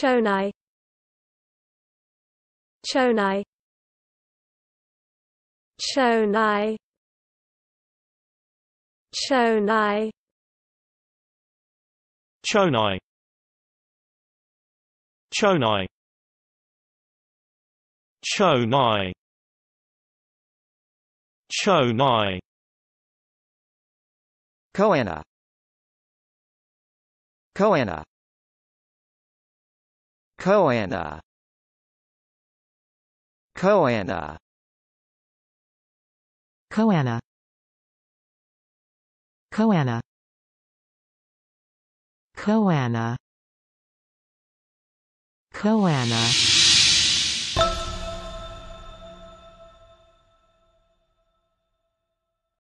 Chonai Chonai Chonai Chonai Chonai Chonai Chonai Chonai Koana Koana Koana Koana Koana Koana Koana Koana